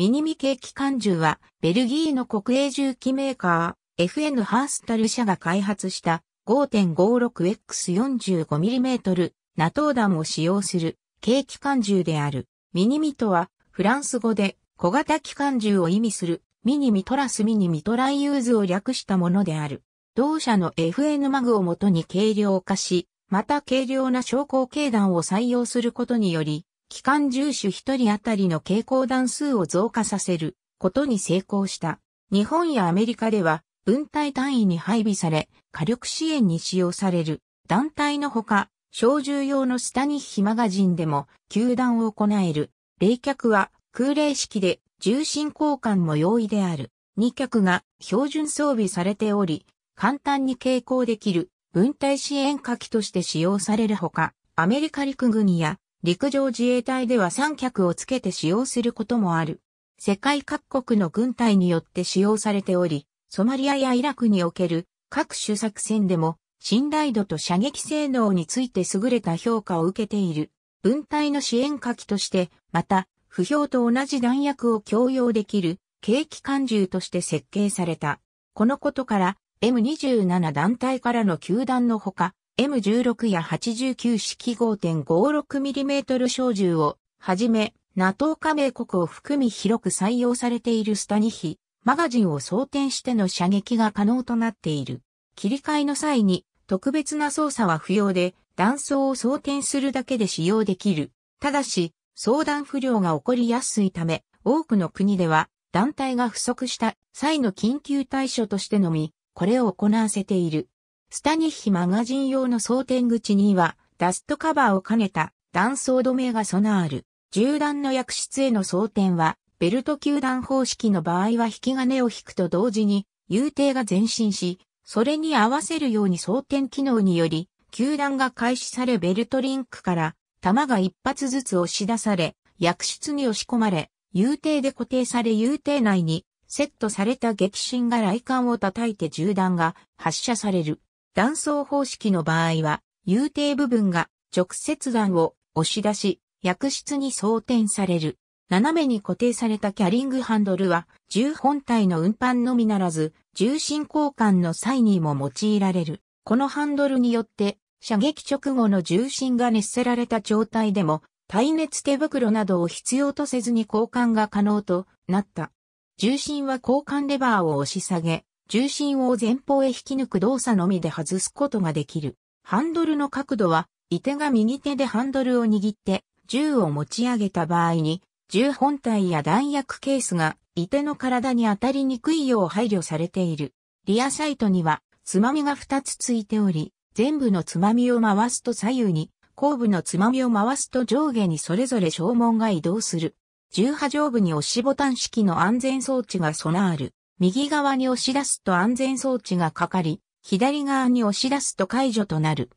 ミニミーキ関銃は、ベルギーの国営銃器メーカー、FN ハースタル社が開発した 5.56X45mm ナトームを使用する軽機関銃である。ミニミとは、フランス語で小型機関銃を意味するミニミトラスミニミトライユーズを略したものである。同社の FN マグをもとに軽量化し、また軽量な昇降軽弾を採用することにより、機関重視一人当たりの蛍光段数を増加させることに成功した。日本やアメリカでは分隊単位に配備され、火力支援に使用される団体のほか、小銃用のスタニッヒマガジンでも球弾を行える。冷却は空冷式で重心交換も容易である。2脚が標準装備されており、簡単に蛍光できる分隊支援火器として使用されるほか、アメリカ陸軍や陸上自衛隊では三脚をつけて使用することもある。世界各国の軍隊によって使用されており、ソマリアやイラクにおける各種作戦でも信頼度と射撃性能について優れた評価を受けている。分隊の支援火器として、また、不評と同じ弾薬を共用できる、軽機関銃として設計された。このことから、M27 団体からの球団のほか、M16 や89式 5.56mm 小銃をはじめ、NATO 加盟国を含み広く採用されているスタニヒ、マガジンを装填しての射撃が可能となっている。切り替えの際に特別な操作は不要で、弾倉を装填するだけで使用できる。ただし、相談不良が起こりやすいため、多くの国では団体が不足した際の緊急対処としてのみ、これを行わせている。スタニッヒマガジン用の装填口には、ダストカバーを兼ねた断層止めが備わる。銃弾の薬室への装填は、ベルト球弾方式の場合は引き金を引くと同時に、遊艇が前進し、それに合わせるように装填機能により、球弾が開始されベルトリンクから、弾が一発ずつ押し出され、薬室に押し込まれ、遊艇で固定され遊艇内に、セットされた激震が雷管を叩いて銃弾が発射される。断層方式の場合は、有底部分が直接段を押し出し、薬室に装填される。斜めに固定されたキャリングハンドルは、重本体の運搬のみならず、重心交換の際にも用いられる。このハンドルによって、射撃直後の重心が熱せられた状態でも、耐熱手袋などを必要とせずに交換が可能となった。重心は交換レバーを押し下げ、重心を前方へ引き抜く動作のみで外すことができる。ハンドルの角度は、射手が右手でハンドルを握って、銃を持ち上げた場合に、銃本体や弾薬ケースが、射手の体に当たりにくいよう配慮されている。リアサイトには、つまみが2つついており、全部のつまみを回すと左右に、後部のつまみを回すと上下にそれぞれ消耗が移動する。重波上部に押しボタン式の安全装置が備わる。右側に押し出すと安全装置がかかり、左側に押し出すと解除となる。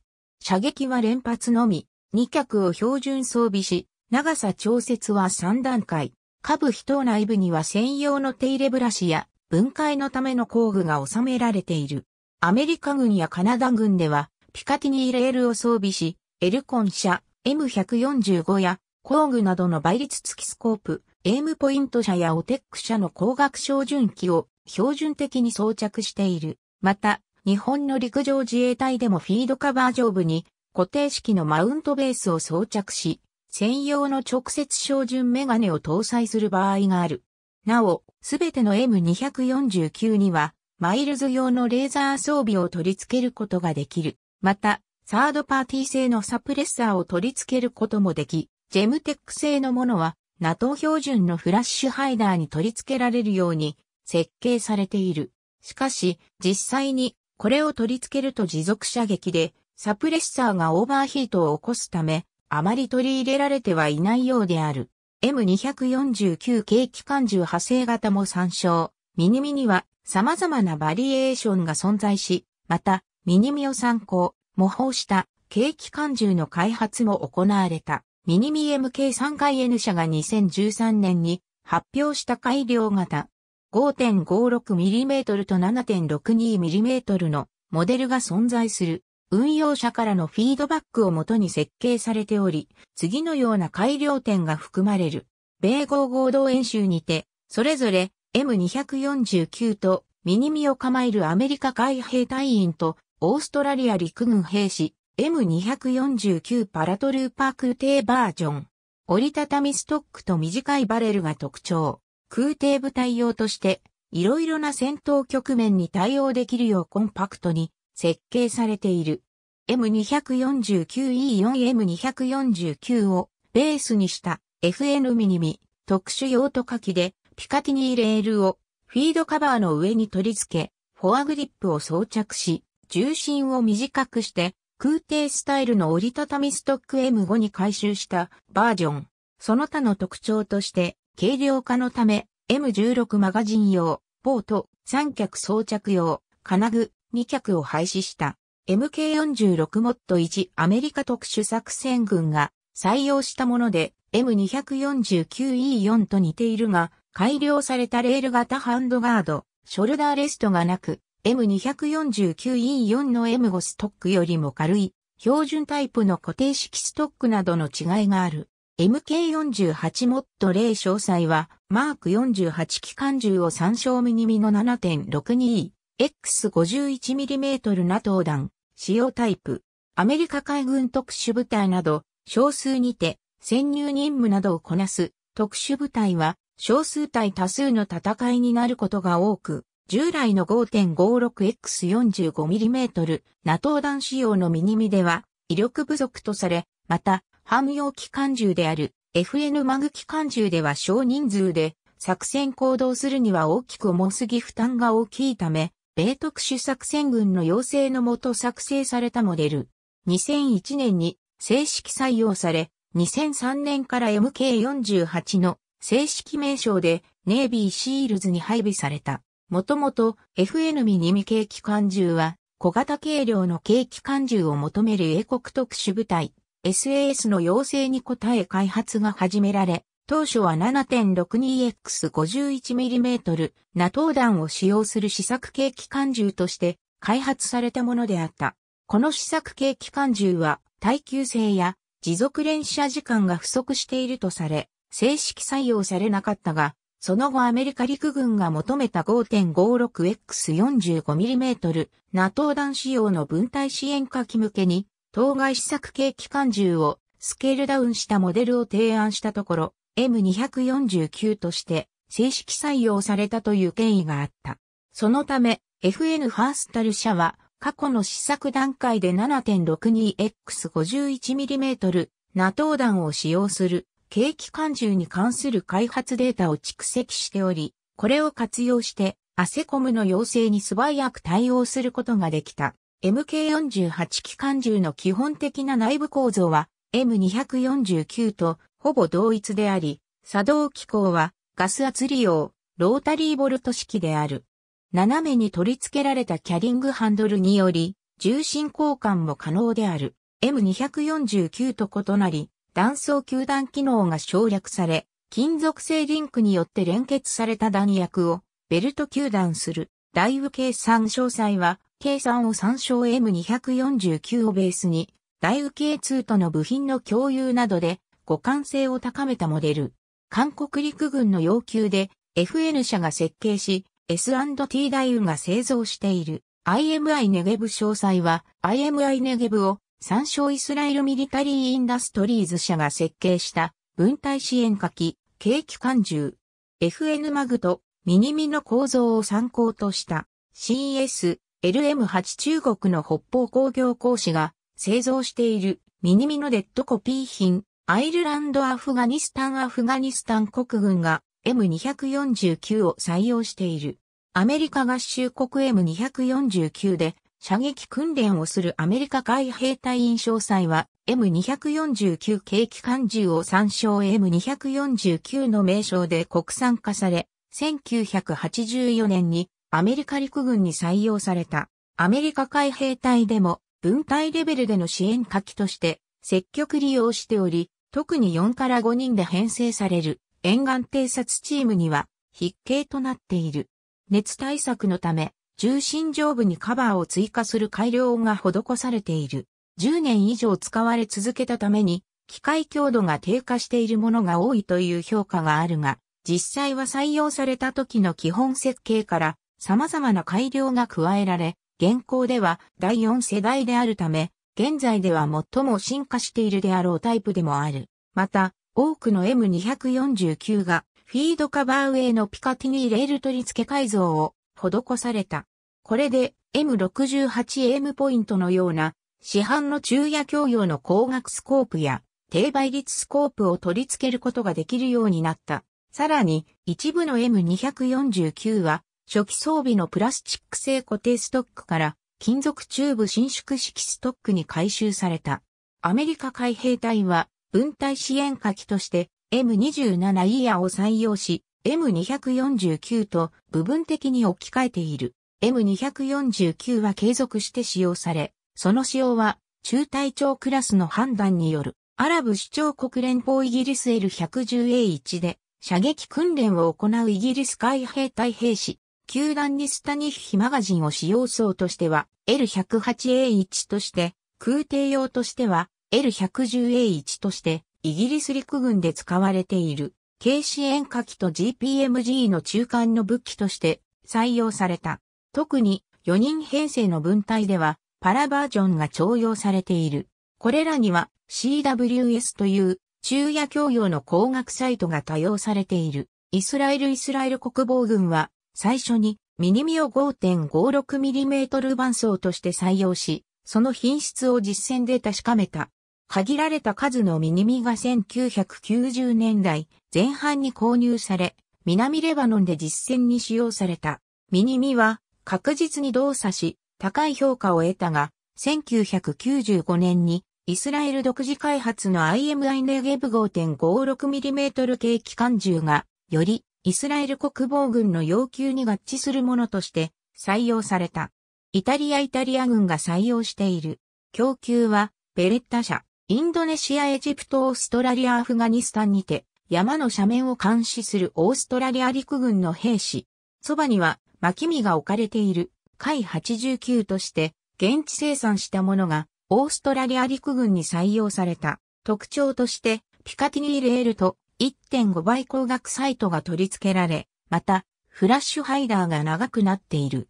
射撃は連発のみ、2脚を標準装備し、長さ調節は3段階。下部非等内部には専用の手入れブラシや分解のための工具が収められている。アメリカ軍やカナダ軍では、ピカティニーレールを装備し、エルコン車、M145 や工具などの倍率付きスコープ、エームポイント車やオテック車の光学照準器を標準的に装着している。また、日本の陸上自衛隊でもフィードカバー上部に固定式のマウントベースを装着し、専用の直接照準メガネを搭載する場合がある。なお、すべての M249 には、マイルズ用のレーザー装備を取り付けることができる。また、サードパーティー製のサプレッサーを取り付けることもでき、ジェムテック製のものは、NATO 標準のフラッシュハイダーに取り付けられるように設計されている。しかし、実際にこれを取り付けると持続射撃で、サプレッサーがオーバーヒートを起こすため、あまり取り入れられてはいないようである。M249 軽機関銃派生型も参照。ミニミには様々なバリエーションが存在し、また、ミニミを参考、模倣した軽機関銃の開発も行われた。ミニミ MK3 回 N 社が2013年に発表した改良型 5.56mm と 7.62mm のモデルが存在する。運用者からのフィードバックをもとに設計されており、次のような改良点が含まれる。米合合同演習にて、それぞれ M249 とミニミを構えるアメリカ海兵隊員とオーストラリア陸軍兵士 M249 パラトルーパー空挺バージョン。折りたたみストックと短いバレルが特徴。空挺部隊用として、いろいろな戦闘局面に対応できるようコンパクトに設計されている。M249E4M249 をベースにした FN ミニミ特殊用途火器でピカティニーレールをフィードカバーの上に取り付け、フォアグリップを装着し、重心を短くして空挺スタイルの折りたたみストック M5 に回収したバージョン。その他の特徴として軽量化のため、M16 マガジン用、ボート、三脚装着用、金具、二脚を廃止した。MK46 モッド1アメリカ特殊作戦軍が採用したもので M249E4 と似ているが改良されたレール型ハンドガード、ショルダーレストがなく M249E4 の M5 ストックよりも軽い標準タイプの固定式ストックなどの違いがある。MK48 モッド例詳細は、マーク48機関銃を参照ミニミの 7.62X51mm ナトー弾、使用タイプ、アメリカ海軍特殊部隊など、少数にて、潜入任務などをこなす、特殊部隊は、少数対多数の戦いになることが多く、従来の 5.56X45mm ナトー弾使用のミニミでは、威力不足とされ、また、汎用機関銃である FN マグ機関銃では少人数で作戦行動するには大きく重すぎ負担が大きいため、米特殊作戦軍の要請のもと作成されたモデル。2001年に正式採用され、2003年から MK48 の正式名称でネイビーシールズに配備された。もともと FN ミニミ系機関銃は小型軽量の軽機関銃を求める英国特殊部隊 SAS の要請に応え開発が始められ、当初は 7.62X51mm ナトー弾を使用する試作系機関銃として開発されたものであった。この試作系機関銃は耐久性や持続連射時間が不足しているとされ、正式採用されなかったが、その後アメリカ陸軍が求めた 5.56X45mm ナトー弾仕様の分隊支援下器向けに当該試作系機関銃をスケールダウンしたモデルを提案したところ、M249 として正式採用されたという経緯があった。そのため、FN ファースタル社は過去の試作段階で 7.62X51mm ナトー弾を使用する軽機関銃に関する開発データを蓄積しており、これを活用してアセコムの要請に素早く対応することができた。MK48 機関銃の基本的な内部構造は M249 とほぼ同一であり、作動機構はガス圧利用、ロータリーボルト式である。斜めに取り付けられたキャリングハンドルにより、重心交換も可能である。M249 と異なり、断層球弾機能が省略され、金属製リンクによって連結された弾薬をベルト球弾する。だい計算詳細は計算を参照 M249 をベースに、大ウ系2との部品の共有などで互換性を高めたモデル。韓国陸軍の要求で FN 社が設計し、S&T 大雨が製造している IMI ネゲブ詳細は IMI ネゲブを参照イスラエルミリタリーインダストリーズ社が設計した分体支援火器、軽機関銃、FN マグとミニミの構造を参考とした CS LM8 中国の北方工業工師が製造しているミニミノデッドコピー品、アイルランド・アフガニスタン・アフガニスタン国軍が M249 を採用している。アメリカ合衆国 M249 で射撃訓練をするアメリカ海兵隊員詳細は M249 軽機関銃を参照 M249 の名称で国産化され、1984年にアメリカ陸軍に採用された、アメリカ海兵隊でも、分隊レベルでの支援火器として、積極利用しており、特に4から5人で編成される、沿岸偵察チームには、筆形となっている。熱対策のため、重心上部にカバーを追加する改良が施されている。10年以上使われ続けたために、機械強度が低下しているものが多いという評価があるが、実際は採用された時の基本設計から様々な改良が加えられ、現行では第4世代であるため、現在では最も進化しているであろうタイプでもある。また、多くの M249 がフィードカバーウェイのピカティニーレール取り付け改造を施された。これで M68M ポイントのような市販の中夜共用の光学スコープや低倍率スコープを取り付けることができるようになった。さらに一部の M249 は初期装備のプラスチック製固定ストックから金属チューブ伸縮式ストックに回収された。アメリカ海兵隊は分隊支援火器として M27 イヤーを採用し M249 と部分的に置き換えている。M249 は継続して使用され、その使用は中隊長クラスの判断によるアラブ首長国連邦イギリス L110A1 で射撃訓練を行うイギリス海兵隊兵士球団にスタニッヒマガジンを使用層としては L108A1 として、空挺用としては L110A1 として、イギリス陸軍で使われている、軽視援火器と GPMG の中間の武器として採用された。特に4人編成の分隊では、パラバージョンが徴用されている。これらには CWS という中夜共用の工学サイトが多用されている。イスラエルイスラエル国防軍は最初にミニミを 5.56mm 伴奏として採用し、その品質を実践で確かめた。限られた数のミニミが1990年代前半に購入され、南レバノンで実践に使用された。ミニミは確実に動作し、高い評価を得たが、1995年にイスラエル独自開発の IMI ネゲブ 5.56mm 系機関銃が、よりイスラエル国防軍の要求に合致するものとして採用された。イタリアイタリア軍が採用している。供給は、ベレッタ社、インドネシアエジプトオーストラリアアフガニスタンにて、山の斜面を監視するオーストラリア陸軍の兵士。そばには、巻き身が置かれている、海89として、現地生産したものが、オーストラリア陸軍に採用された。特徴として、ピカティニーレールと1.5倍光学サイトが取り付けられ、また、フラッシュハイダーが長くなっている。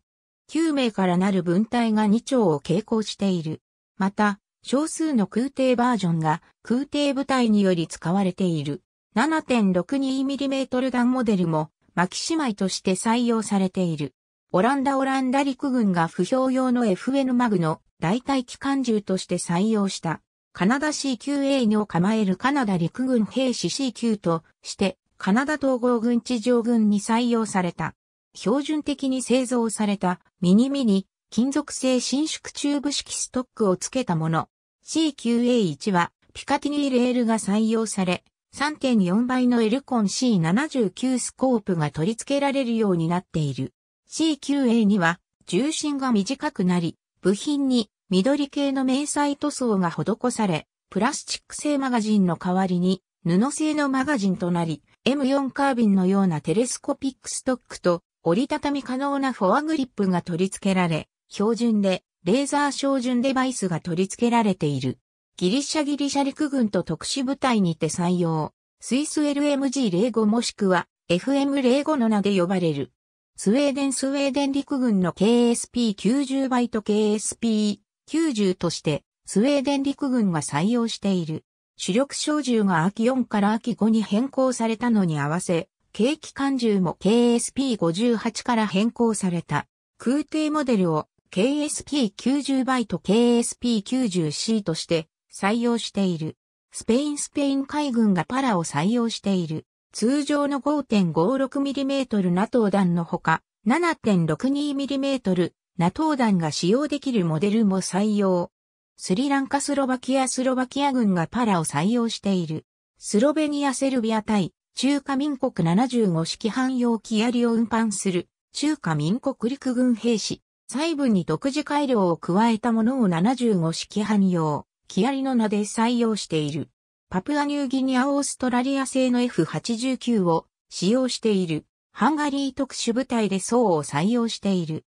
9名からなる文体が2丁を傾向している。また、少数の空挺バージョンが空挺部隊により使われている。7.62mm 弾モデルも巻き姉妹として採用されている。オランダオランダ陸軍が不評用の FN マグの代替機関銃として採用した。カナダ C q a にを構えるカナダ陸軍兵士 C q として、カナダ統合軍地上軍に採用された。標準的に製造されたミニミニ金属製伸縮チューブ式ストックを付けたもの。c q a 1はピカティニーレールが採用され、3.4倍のエルコン C79 スコープが取り付けられるようになっている。c q a 2は重心が短くなり、部品に緑系の迷彩塗装が施され、プラスチック製マガジンの代わりに布製のマガジンとなり、M4 カービンのようなテレスコピックストックと折りたたみ可能なフォアグリップが取り付けられ、標準でレーザー照準デバイスが取り付けられている。ギリシャギリシャ陸軍と特殊部隊にて採用。スイス LMG05 もしくは FM05 の名で呼ばれる。スウェーデンスウェーデン陸軍の KSP90 倍と KSP 90として、スウェーデン陸軍が採用している。主力小銃が秋4から秋5に変更されたのに合わせ、軽機関銃も KSP58 から変更された。空挺モデルを KSP90 イト KSP90C として採用している。スペインスペイン海軍がパラを採用している。通常の 5.56mm NATO 弾のほか、7.62mm ナトー弾が使用できるモデルも採用。スリランカスロバキアスロバキア軍がパラを採用している。スロベニアセルビア対中華民国75式汎用機槍を運搬する中華民国陸軍兵士。細部に独自改良を加えたものを75式汎用機槍の名で採用している。パプアニューギニアオーストラリア製の F89 を使用している。ハンガリー特殊部隊で層を採用している。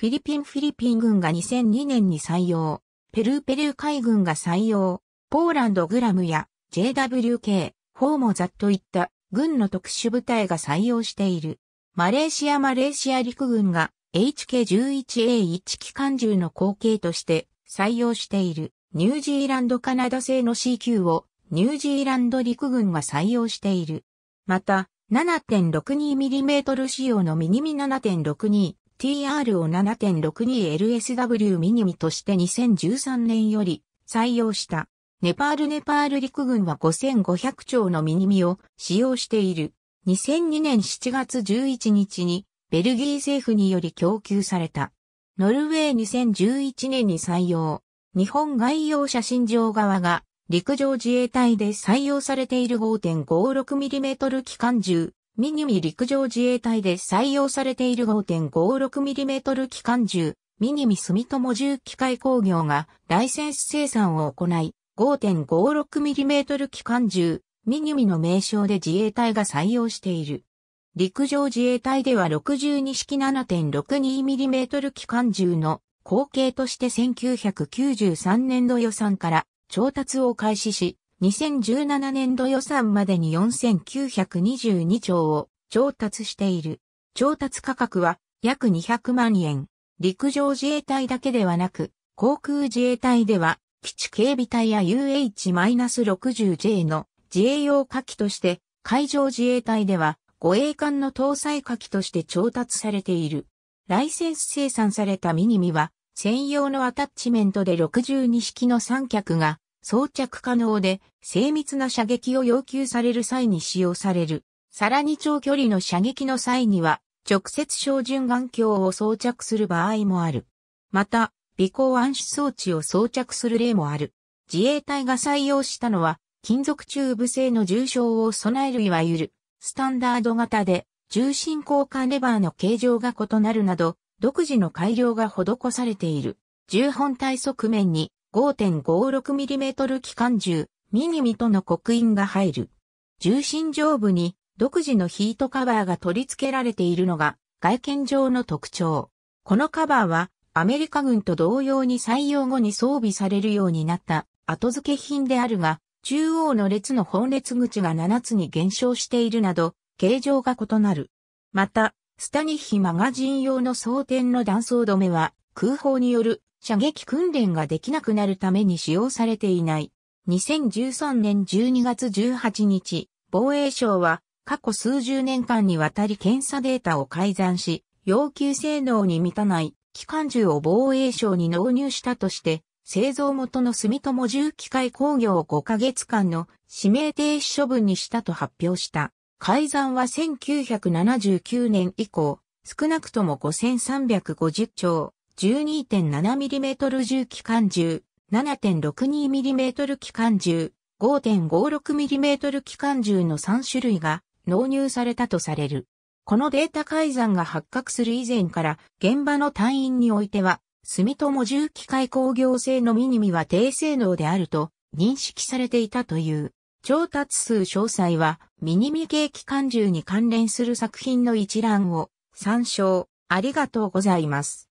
フィリピンフィリピン軍が2002年に採用、ペルーペルー海軍が採用、ポーランドグラムや JWK、フォーモザといった軍の特殊部隊が採用している。マレーシアマレーシア陸軍が HK11A1 機関銃の後継として採用しているニュージーランドカナダ製の CQ をニュージーランド陸軍が採用している。また、7.62mm 仕様のミニミ7.62 TR を 7.62LSW ミニミとして2013年より採用した。ネパールネパール陸軍は5500丁のミニミを使用している。2002年7月11日にベルギー政府により供給された。ノルウェー2011年に採用。日本外洋写真場側が陸上自衛隊で採用されている 5.56mm 機関銃ミニミ陸上自衛隊で採用されている 5.56mm 機関銃、ミニミ住友重機械工業がライセンス生産を行い、5.56mm 機関銃、ミニミの名称で自衛隊が採用している。陸上自衛隊では62式 7.62mm 機関銃の後継として1993年度予算から調達を開始し、2017年度予算までに4922兆を調達している。調達価格は約200万円。陸上自衛隊だけではなく、航空自衛隊では、基地警備隊や UH-60J の自衛用火器として、海上自衛隊では護衛艦の搭載火器として調達されている。ライセンス生産されたミニミは、専用のアタッチメントで62式の三脚が装着可能で精密な射撃を要求される際に使用される。さらに長距離の射撃の際には直接照準眼鏡を装着する場合もある。また、微光暗視装置を装着する例もある。自衛隊が採用したのは金属チューブ製の重症を備えるいわゆるスタンダード型で重心交換レバーの形状が異なるなど独自の改良が施されている。重本体側面に 5.56mm 機関銃、ミニミとの刻印が入る。重心上部に独自のヒートカバーが取り付けられているのが外見上の特徴。このカバーはアメリカ軍と同様に採用後に装備されるようになった後付け品であるが、中央の列の本列口が7つに減少しているなど、形状が異なる。また、スタニッヒマガジン用の装填の断層止めは、空砲による射撃訓練ができなくなるために使用されていない。2013年12月18日、防衛省は過去数十年間にわたり検査データを改ざんし、要求性能に満たない機関銃を防衛省に納入したとして、製造元の住友重機械工業を5ヶ月間の指名停止処分にしたと発表した。改ざんは1979年以降、少なくとも5350兆。12.7mm 銃機関銃、7.62mm 機関銃、5.56mm 機関銃の3種類が納入されたとされる。このデータ改ざんが発覚する以前から現場の隊員においては、住友重機械工業製のミニミは低性能であると認識されていたという。調達数詳細はミニミ系機関銃に関連する作品の一覧を参照ありがとうございます。